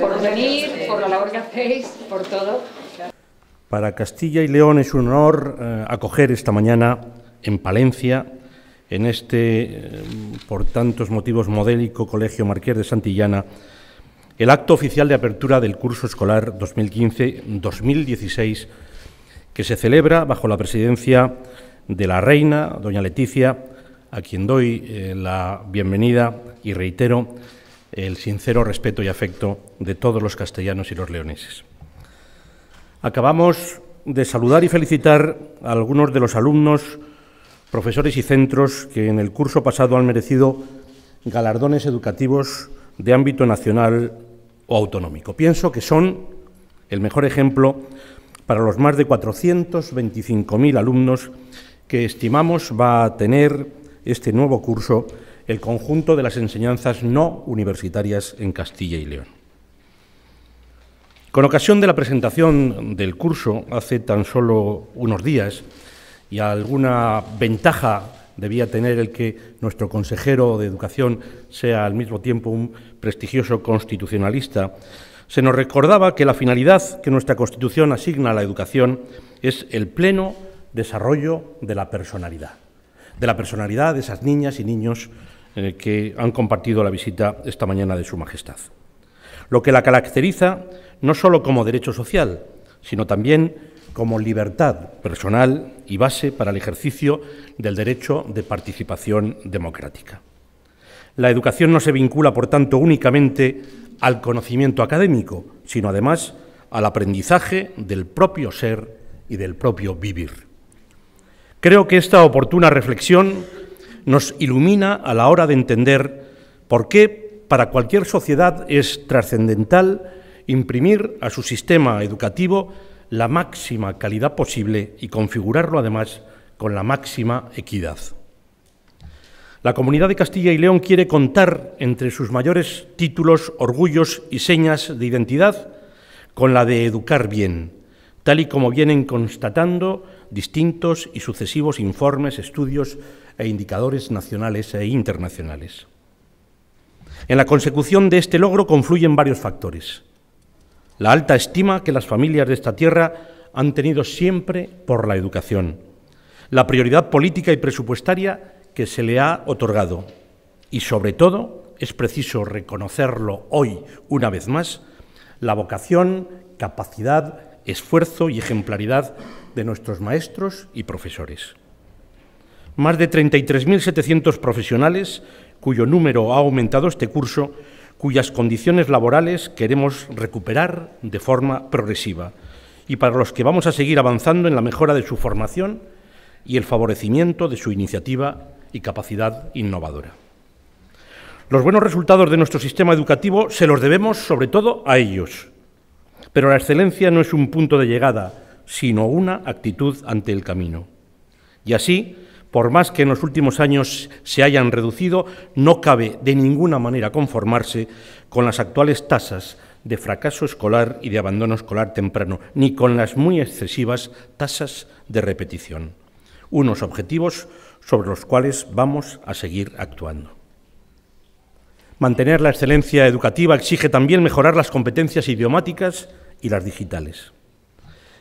Por venir, por la labor que hacéis, por todo. Para Castilla y León es un honor eh, acoger esta mañana en Palencia, en este, eh, por tantos motivos modélico, Colegio Marqués de Santillana, el acto oficial de apertura del curso escolar 2015-2016 que se celebra bajo la presidencia de la reina, doña Leticia, a quien doy eh, la bienvenida y reitero el sincero respeto y afecto de todos los castellanos y los leoneses. Acabamos de saludar y felicitar a algunos de los alumnos, profesores y centros que en el curso pasado han merecido galardones educativos de ámbito nacional o autonómico. Pienso que son el mejor ejemplo para los más de 425.000 alumnos que estimamos va a tener este nuevo curso el conjunto de las enseñanzas no universitarias en Castilla y León. Con ocasión de la presentación del curso hace tan solo unos días y alguna ventaja debía tener el que nuestro consejero de Educación sea al mismo tiempo un prestigioso constitucionalista, se nos recordaba que la finalidad que nuestra Constitución asigna a la educación es el pleno desarrollo de la personalidad, de la personalidad de esas niñas y niños eh, que han compartido la visita esta mañana de Su Majestad. Lo que la caracteriza no solo como derecho social, sino también como libertad personal y base para el ejercicio del derecho de participación democrática. La educación no se vincula, por tanto, únicamente al conocimiento académico, sino además al aprendizaje del propio ser y del propio vivir. Creo que esta oportuna reflexión nos ilumina a la hora de entender por qué para cualquier sociedad es trascendental imprimir a su sistema educativo la máxima calidad posible y configurarlo además con la máxima equidad. La comunidad de Castilla y León quiere contar entre sus mayores títulos, orgullos y señas de identidad con la de educar bien, tal y como vienen constatando distintos y sucesivos informes, estudios e indicadores nacionales e internacionales. En la consecución de este logro confluyen varios factores la alta estima que las familias de esta tierra han tenido siempre por la educación, la prioridad política y presupuestaria que se le ha otorgado y, sobre todo, es preciso reconocerlo hoy una vez más, la vocación, capacidad, esfuerzo y ejemplaridad de nuestros maestros y profesores. Más de 33.700 profesionales, cuyo número ha aumentado este curso, cuyas condiciones laborales queremos recuperar de forma progresiva y para los que vamos a seguir avanzando en la mejora de su formación y el favorecimiento de su iniciativa y capacidad innovadora. Los buenos resultados de nuestro sistema educativo se los debemos sobre todo a ellos, pero la excelencia no es un punto de llegada, sino una actitud ante el camino. Y así, por más que en los últimos años se hayan reducido, no cabe de ninguna manera conformarse con las actuales tasas de fracaso escolar y de abandono escolar temprano, ni con las muy excesivas tasas de repetición, unos objetivos sobre los cuales vamos a seguir actuando. Mantener la excelencia educativa exige también mejorar las competencias idiomáticas y las digitales.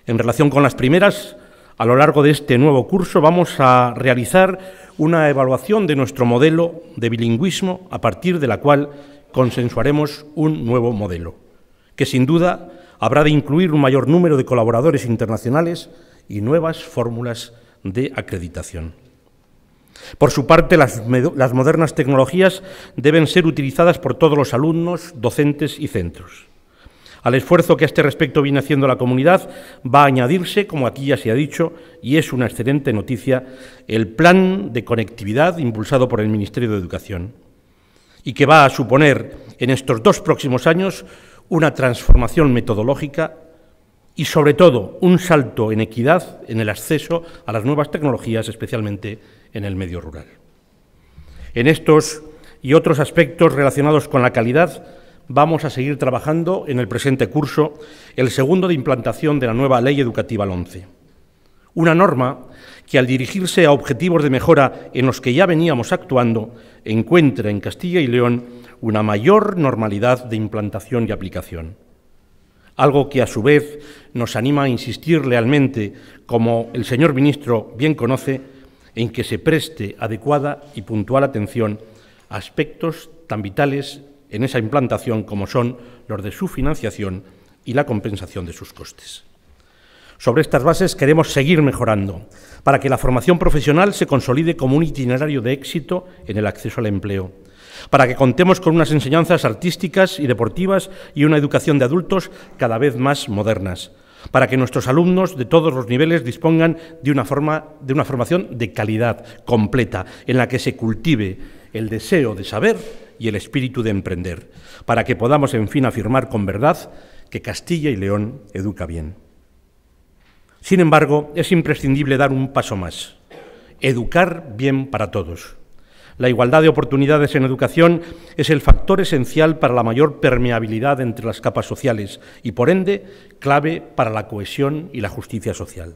En relación con las primeras, a lo largo de este nuevo curso vamos a realizar una evaluación de nuestro modelo de bilingüismo a partir de la cual consensuaremos un nuevo modelo, que sin duda habrá de incluir un mayor número de colaboradores internacionales y nuevas fórmulas de acreditación. Por su parte, las, modernas tecnologías deben ser utilizadas por todos los alumnos, docentes y centros. Al esfuerzo que a este respecto viene haciendo la comunidad va a añadirse, como aquí ya se ha dicho, y es una excelente noticia, el plan de conectividad impulsado por el Ministerio de Educación y que va a suponer en estos dos próximos años una transformación metodológica y sobre todo un salto en equidad en el acceso a las nuevas tecnologías, especialmente en el medio rural. En estos y otros aspectos relacionados con la calidad, vamos a seguir trabajando en el presente curso, el segundo de implantación de la nueva Ley Educativa 11. Una norma que al dirigirse a objetivos de mejora en los que ya veníamos actuando, encuentra en Castilla y León una mayor normalidad de implantación y aplicación. Algo que a su vez nos anima a insistir lealmente, como el señor ministro bien conoce, en que se preste adecuada y puntual atención a aspectos tan vitales en esa implantación como son los de su financiación y la compensación de sus costes. Sobre estas bases queremos seguir mejorando para que la formación profesional se consolide como un itinerario de éxito en el acceso al empleo, para que contemos con unas enseñanzas artísticas y deportivas y una educación de adultos cada vez más modernas, para que nuestros alumnos de todos los niveles dispongan de una, formación de calidad completa, en la que se cultive el deseo de saber y el espíritu de emprender, para que podamos en fin afirmar con verdad que Castilla y León educa bien. Sin embargo, es imprescindible dar un paso más, educar bien para todos. La igualdad de oportunidades en educación es el factor esencial para la mayor permeabilidad entre las capas sociales y, por ende, clave para la cohesión y la justicia social.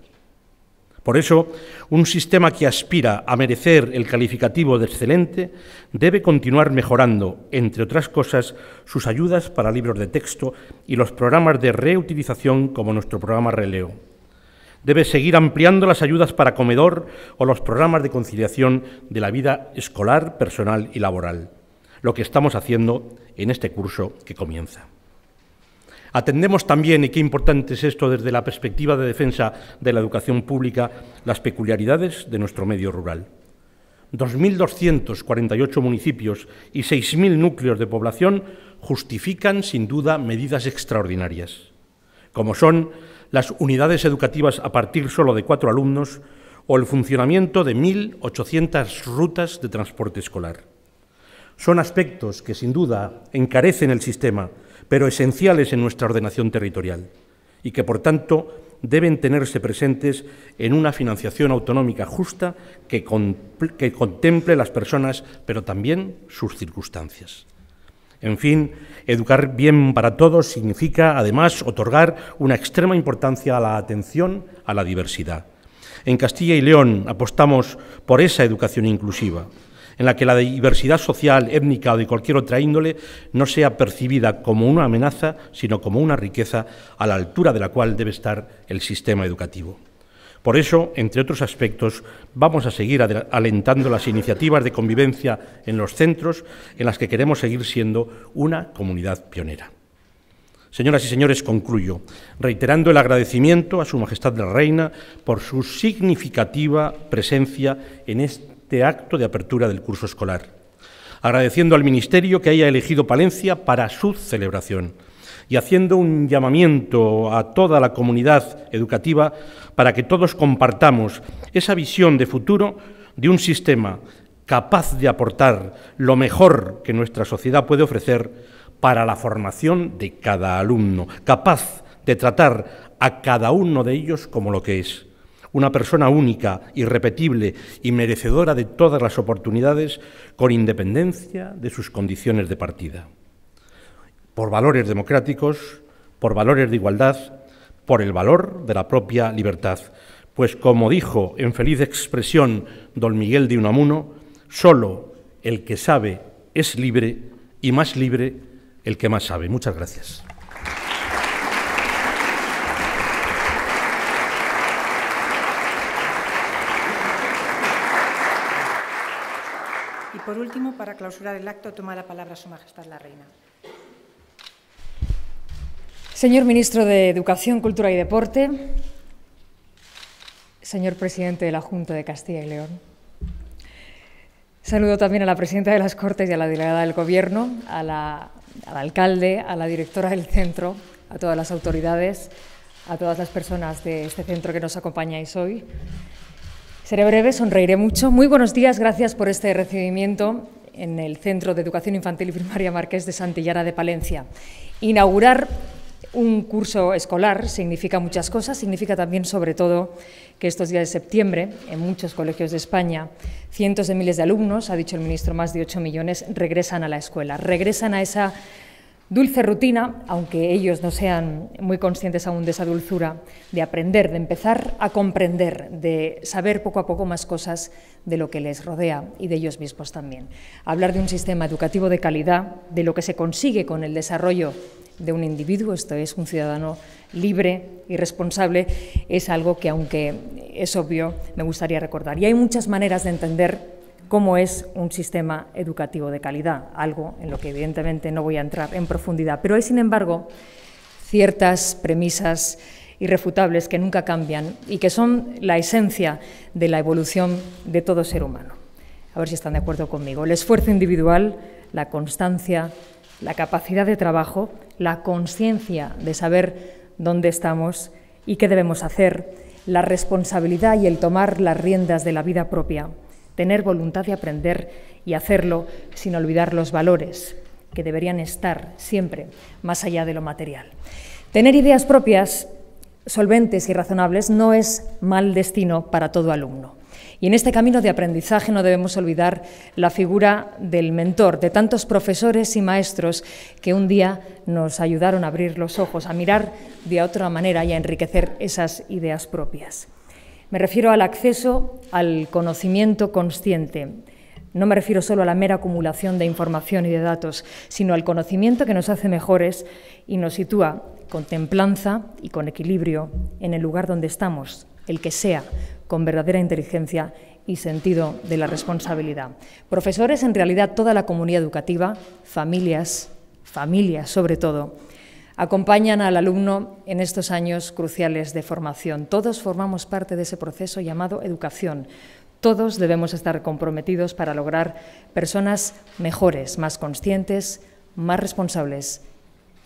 Por eso, un sistema que aspira a merecer el calificativo de excelente debe continuar mejorando, entre otras cosas, sus ayudas para libros de texto y los programas de reutilización como nuestro programa Releo. Debe seguir ampliando las ayudas para comedor o los programas de conciliación de la vida escolar, personal y laboral, lo que estamos haciendo en este curso que comienza. Atendemos también, y qué importante es esto desde la perspectiva de defensa de la educación pública, las peculiaridades de nuestro medio rural. 2.248 municipios y 6.000 núcleos de población justifican, sin duda, medidas extraordinarias, como son las unidades educativas a partir solo de cuatro alumnos o el funcionamiento de 1.800 rutas de transporte escolar. Son aspectos que, sin duda, encarecen el sistema, pero esenciales en nuestra ordenación territorial y que, por tanto, deben tenerse presentes en una financiación autonómica justa que, que contemple las personas, pero también sus circunstancias. En fin, educar bien para todos significa, además, otorgar una extrema importancia a la atención a la diversidad. En Castilla y León apostamos por esa educación inclusiva en la que la diversidad social, étnica o de cualquier otra índole no sea percibida como una amenaza, sino como una riqueza a la altura de la cual debe estar el sistema educativo. Por eso, entre otros aspectos, vamos a seguir alentando las iniciativas de convivencia en los centros en las que queremos seguir siendo una comunidad pionera. Señoras y señores, concluyo reiterando el agradecimiento a Su Majestad la Reina por su significativa presencia en este este acto de apertura del curso escolar, agradeciendo al Ministerio que haya elegido Palencia para su celebración y haciendo un llamamiento a toda la comunidad educativa para que todos compartamos esa visión de futuro de un sistema capaz de aportar lo mejor que nuestra sociedad puede ofrecer para la formación de cada alumno, capaz de tratar a cada uno de ellos como lo que es, una persona única, irrepetible y merecedora de todas las oportunidades con independencia de sus condiciones de partida. Por valores democráticos, por valores de igualdad, por el valor de la propia libertad. Pues como dijo en feliz expresión don Miguel de Unamuno, solo el que sabe es libre y más libre el que más sabe. Muchas gracias. por último, para clausurar el acto, toma la palabra Su Majestad la Reina. Señor Ministro de Educación, Cultura y Deporte, señor Presidente de la Junta de Castilla y León, saludo también a la Presidenta de las Cortes y a la delegada del Gobierno, al alcalde, a la directora del centro, a todas las autoridades, a todas las personas de este centro que nos acompañáis hoy. Seré breve, sonreiré mucho. Muy buenos días, gracias por este recibimiento en el Centro de Educación Infantil y Primaria Marqués de Santillana de Palencia. Inaugurar un curso escolar significa muchas cosas, significa también sobre todo que estos días de septiembre, en muchos colegios de España, cientos de miles de alumnos, ha dicho el ministro, más de 8 millones, regresan a la escuela, regresan a esa Dulce rutina, aunque ellos no sean muy conscientes aún de esa dulzura, de aprender, de empezar a comprender, de saber poco a poco más cosas de lo que les rodea y de ellos mismos también. Hablar de un sistema educativo de calidad, de lo que se consigue con el desarrollo de un individuo, esto es, un ciudadano libre y responsable, es algo que, aunque es obvio, me gustaría recordar. Y hay muchas maneras de entender cómo es un sistema educativo de calidad, algo en lo que evidentemente no voy a entrar en profundidad. Pero hay, sin embargo, ciertas premisas irrefutables que nunca cambian y que son la esencia de la evolución de todo ser humano. A ver si están de acuerdo conmigo. El esfuerzo individual, la constancia, la capacidad de trabajo, la conciencia de saber dónde estamos y qué debemos hacer, la responsabilidad y el tomar las riendas de la vida propia tener voluntad de aprender y hacerlo sin olvidar los valores que deberían estar siempre más allá de lo material. Tener ideas propias, solventes y razonables no es mal destino para todo alumno. Y en este camino de aprendizaje no debemos olvidar la figura del mentor, de tantos profesores y maestros que un día nos ayudaron a abrir los ojos, a mirar de otra manera y a enriquecer esas ideas propias. Me refiero al acceso al conocimiento consciente. No me refiero solo a la mera acumulación de información y de datos, sino al conocimiento que nos hace mejores y nos sitúa con templanza y con equilibrio en el lugar donde estamos, el que sea, con verdadera inteligencia y sentido de la responsabilidad. Profesores, en realidad toda la comunidad educativa, familias, familias sobre todo, acompañan al alumno en estos años cruciales de formación. Todos formamos parte de ese proceso llamado educación. Todos debemos estar comprometidos para lograr personas mejores, más conscientes, más responsables,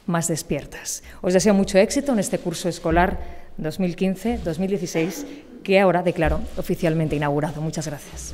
más despiertas. Os deseo mucho éxito en este curso escolar 2015-2016 que ahora declaro oficialmente inaugurado. Muchas gracias.